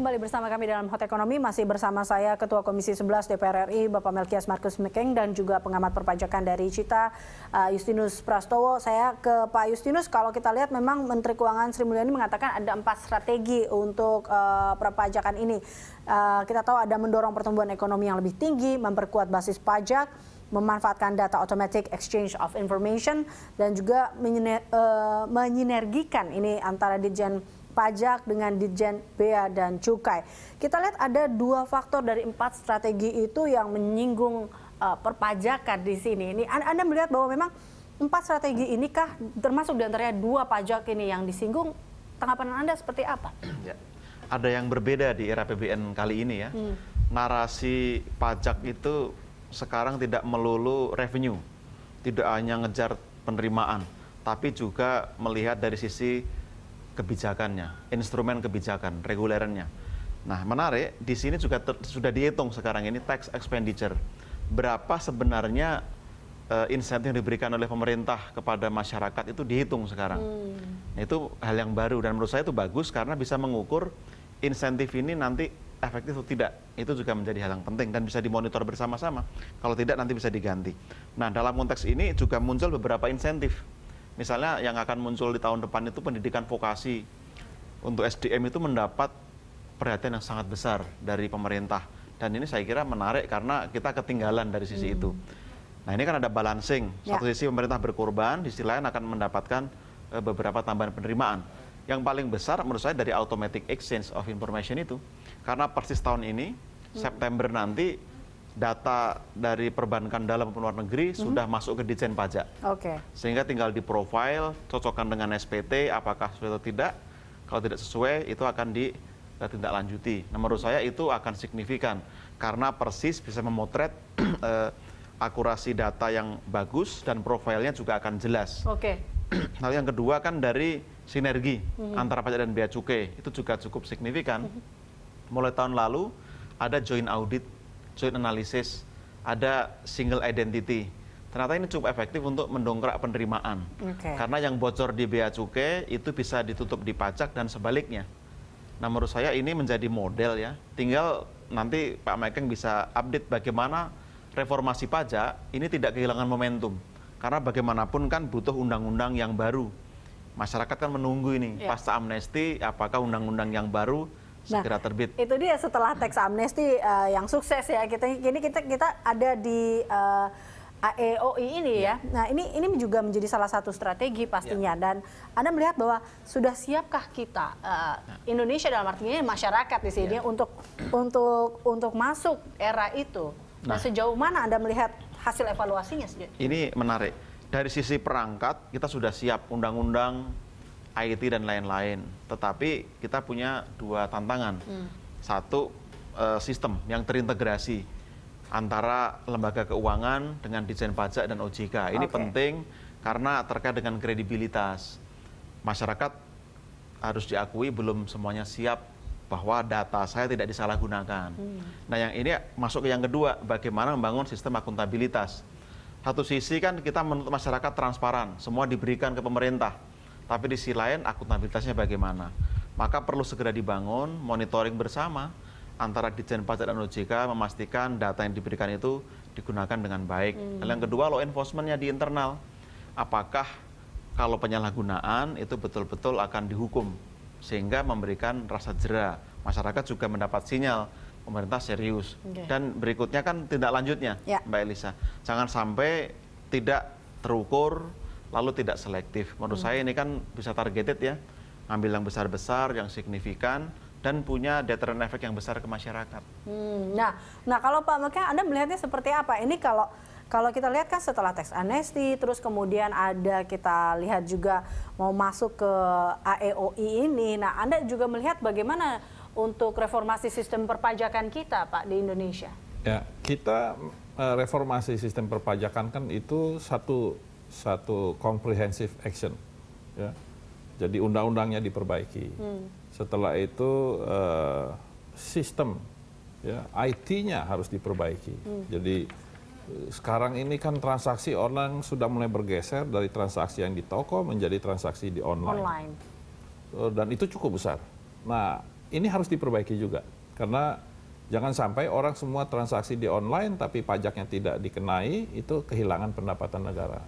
kembali bersama kami dalam Hot Ekonomi. Masih bersama saya Ketua Komisi 11 DPR RI, Bapak Melkias Markus Mekeng, dan juga pengamat perpajakan dari Cita, uh, Prastowo. Saya ke Pak Justinus, kalau kita lihat memang Menteri Keuangan Sri Mulyani mengatakan ada empat strategi untuk uh, perpajakan ini. Uh, kita tahu ada mendorong pertumbuhan ekonomi yang lebih tinggi, memperkuat basis pajak, memanfaatkan data automatic exchange of information, dan juga menyinergikan ini antara Dijen pajak dengan Ditjen Bea dan Cukai. Kita lihat ada dua faktor dari empat strategi itu yang menyinggung uh, perpajakan di sini. Ini Anda melihat bahwa memang empat strategi ini kah termasuk di antaranya dua pajak ini yang disinggung tanggapan Anda seperti apa? Ya. Ada yang berbeda di era PBN kali ini ya. Hmm. Narasi pajak itu sekarang tidak melulu revenue, tidak hanya ngejar penerimaan, tapi juga melihat dari sisi kebijakannya, instrumen kebijakan, regulerannya. Nah, menarik, di sini juga ter, sudah dihitung sekarang ini tax expenditure. Berapa sebenarnya uh, insentif yang diberikan oleh pemerintah kepada masyarakat itu dihitung sekarang. Hmm. Nah, itu hal yang baru dan menurut saya itu bagus karena bisa mengukur insentif ini nanti efektif atau tidak. Itu juga menjadi hal yang penting dan bisa dimonitor bersama-sama. Kalau tidak nanti bisa diganti. Nah, dalam konteks ini juga muncul beberapa insentif misalnya yang akan muncul di tahun depan itu pendidikan vokasi untuk SDM itu mendapat perhatian yang sangat besar dari pemerintah dan ini saya kira menarik karena kita ketinggalan dari sisi hmm. itu. Nah ini kan ada balancing, ya. satu sisi pemerintah berkorban, di sisi lain akan mendapatkan eh, beberapa tambahan penerimaan. Yang paling besar menurut saya dari automatic exchange of information itu, karena persis tahun ini hmm. September nanti data dari perbankan dalam maupun luar negeri mm -hmm. sudah masuk ke Dijen Pajak. Oke. Okay. Sehingga tinggal di profile, cocokkan dengan SPT apakah sesuai atau tidak. Kalau tidak sesuai itu akan ditindaklanjuti. Nah, menurut saya itu akan signifikan karena persis bisa memotret eh, akurasi data yang bagus dan profilnya juga akan jelas. Oke. Okay. Lalu yang kedua kan dari sinergi mm -hmm. antara pajak dan bea cukai itu juga cukup signifikan. Mm -hmm. Mulai tahun lalu ada joint audit joint analysis, ada single identity. Ternyata ini cukup efektif untuk mendongkrak penerimaan. Okay. Karena yang bocor di bea cukai itu bisa ditutup di pajak dan sebaliknya. Nah, menurut saya ini menjadi model ya. Tinggal nanti Pak Mekeng bisa update bagaimana reformasi pajak ini tidak kehilangan momentum. Karena bagaimanapun kan butuh undang-undang yang baru. Masyarakat kan menunggu ini yeah. pasca amnesti apakah undang-undang yang baru Segera nah, terbit. Itu dia setelah teks amnesti uh, yang sukses ya. Kita ini kita kita ada di uh, eh, AEOI ini yeah. ya. Iya. Nah, ini ini juga menjadi salah satu strategi pastinya yeah. dan Anda melihat bahwa sudah siapkah kita uh, Indonesia dalam artinya masyarakat di sini yeah. untuk untuk untuk masuk era itu. Nah, nah, sejauh mana Anda melihat hasil evaluasinya Ini menarik. Dari sisi perangkat kita sudah siap undang-undang IT dan lain-lain. Tetapi kita punya dua tantangan. Hmm. Satu eh, sistem yang terintegrasi antara lembaga keuangan dengan desain Pajak dan OJK. Ini okay. penting karena terkait dengan kredibilitas. Masyarakat harus diakui belum semuanya siap bahwa data saya tidak disalahgunakan. Hmm. Nah, yang ini masuk ke yang kedua, bagaimana membangun sistem akuntabilitas. Satu sisi kan kita menuntut masyarakat transparan, semua diberikan ke pemerintah tapi di sisi lain akuntabilitasnya bagaimana. Maka perlu segera dibangun monitoring bersama antara Dijen Pajak dan OJK memastikan data yang diberikan itu digunakan dengan baik. Hmm. Yang kedua, law enforcementnya di internal. Apakah kalau penyalahgunaan itu betul-betul akan dihukum sehingga memberikan rasa jera. Masyarakat juga mendapat sinyal pemerintah serius. Okay. Dan berikutnya kan tindak lanjutnya, yeah. Mbak Elisa. Jangan sampai tidak terukur lalu tidak selektif. Menurut hmm. saya ini kan bisa targeted ya, ambil yang besar-besar, yang signifikan, dan punya deterrent efek yang besar ke masyarakat. Hmm, nah, nah kalau Pak Mekah, Anda melihatnya seperti apa? Ini kalau kalau kita lihat kan setelah teks anesti terus kemudian ada kita lihat juga mau masuk ke AEOI ini. Nah, Anda juga melihat bagaimana untuk reformasi sistem perpajakan kita, Pak, di Indonesia? Ya, kita eh, reformasi sistem perpajakan kan itu satu satu comprehensive action. Ya. Jadi undang-undangnya diperbaiki. Hmm. Setelah itu uh, sistem ya IT-nya harus diperbaiki. Hmm. Jadi eh, sekarang ini kan transaksi orang sudah mulai bergeser dari transaksi yang di toko menjadi transaksi di online. online. Eh, dan itu cukup besar. Nah, ini harus diperbaiki juga. Karena jangan sampai orang semua transaksi di online tapi pajaknya tidak dikenai, itu kehilangan pendapatan negara.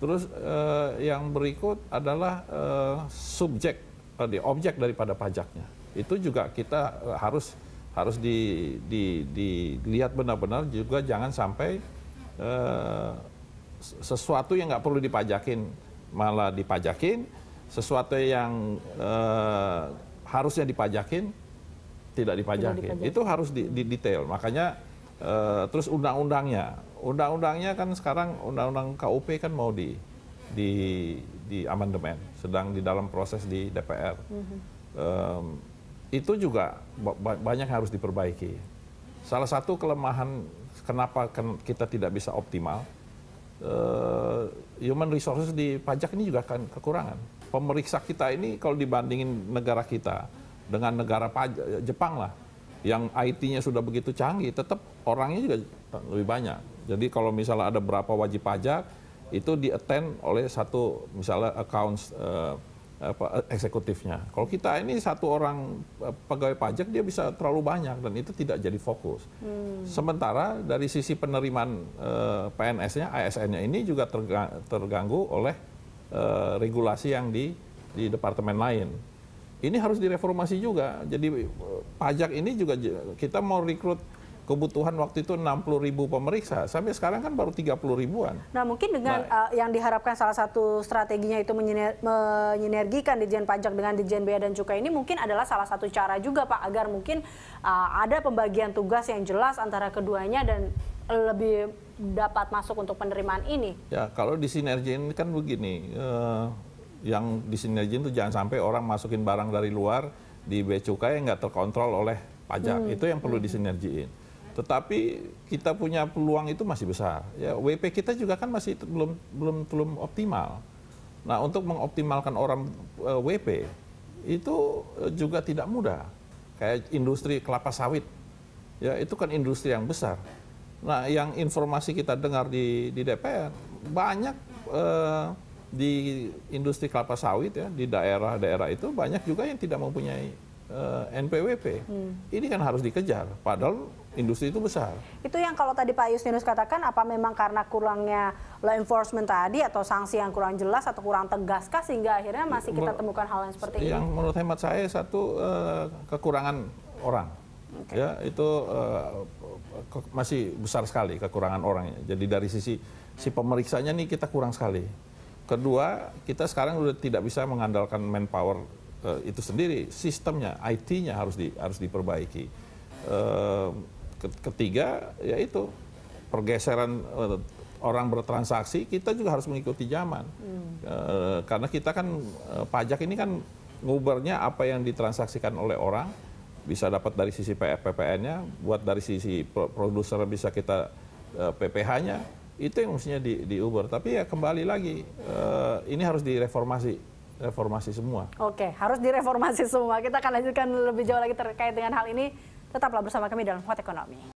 Terus uh, yang berikut adalah uh, subjek uh, objek daripada pajaknya. Itu juga kita uh, harus harus di, di, dilihat benar-benar juga jangan sampai uh, sesuatu yang nggak perlu dipajakin malah dipajakin, sesuatu yang uh, harusnya dipajakin tidak dipajakin. Tidak dipajakin. Itu harus di, di detail. Makanya Eh, terus undang-undangnya, undang-undangnya kan sekarang undang-undang KUP kan mau di di di amandemen, sedang di dalam proses di DPR. Mm -hmm. um, itu juga banyak yang harus diperbaiki. Salah satu kelemahan kenapa ken kita tidak bisa optimal, uh, human resources di pajak ini juga kan kekurangan. Pemeriksa kita ini kalau dibandingin negara kita dengan negara Jepang lah, yang IT-nya sudah begitu canggih, tetap orangnya juga lebih banyak. Jadi kalau misalnya ada berapa wajib pajak, itu di oleh satu misalnya accounts uh, apa, eksekutifnya. Kalau kita ini satu orang eh, pegawai pajak dia bisa terlalu banyak dan itu tidak jadi fokus. Hmm. Sementara dari sisi penerimaan uh, eh, PNS-nya, ASN-nya ini juga terganggu oleh uh, regulasi yang di di departemen lain ini harus direformasi juga. Jadi eh, pajak ini juga kita mau rekrut kebutuhan waktu itu 60 ribu pemeriksa, sampai sekarang kan baru 30 ribuan. Nah mungkin dengan nah, uh, yang diharapkan salah satu strateginya itu menyinergikan menyinergikan Dijen Pajak dengan Dijen Bea dan Cukai ini mungkin adalah salah satu cara juga Pak, agar mungkin uh, ada pembagian tugas yang jelas antara keduanya dan lebih dapat masuk untuk penerimaan ini. Ya kalau di sinergi ini kan begini, uh, yang di itu jangan sampai orang masukin barang dari luar di bea cukai nggak terkontrol oleh pajak. Hmm. Itu yang perlu hmm. disinergiin. Tetapi kita punya peluang itu masih besar. Ya WP kita juga kan masih belum belum belum optimal. Nah, untuk mengoptimalkan orang e, WP itu e, juga tidak mudah. Kayak industri kelapa sawit. Ya, itu kan industri yang besar. Nah, yang informasi kita dengar di di DPR banyak e, di industri kelapa sawit ya di daerah-daerah itu banyak juga yang tidak mempunyai uh, eh, NPWP. Hmm. Ini kan harus dikejar. Padahal industri itu besar. Itu yang kalau tadi Pak Yustinus katakan apa memang karena kurangnya law enforcement tadi atau sanksi yang kurang jelas atau kurang tegas kah sehingga akhirnya masih kita temukan hal yang seperti yang ini? Yang menurut hemat saya satu uh, kekurangan orang. Okay. Ya, itu uh, masih besar sekali kekurangan orangnya. Jadi dari sisi si pemeriksanya nih kita kurang sekali. Kedua, kita sekarang sudah tidak bisa mengandalkan manpower uh, itu sendiri. Sistemnya, IT-nya harus di, harus diperbaiki. Uh, ketiga, yaitu pergeseran uh, orang bertransaksi, kita juga harus mengikuti zaman. Hmm. Uh, karena kita kan uh, pajak ini kan ngubernya apa yang ditransaksikan oleh orang bisa dapat dari sisi PPN-nya, buat dari sisi produser bisa kita PPH-nya itu yang mestinya di, diuber. Tapi ya kembali lagi, uh, ini harus direformasi, reformasi semua. Oke, harus direformasi semua. Kita akan lanjutkan lebih jauh lagi terkait dengan hal ini. Tetaplah bersama kami dalam Hot Ekonomi.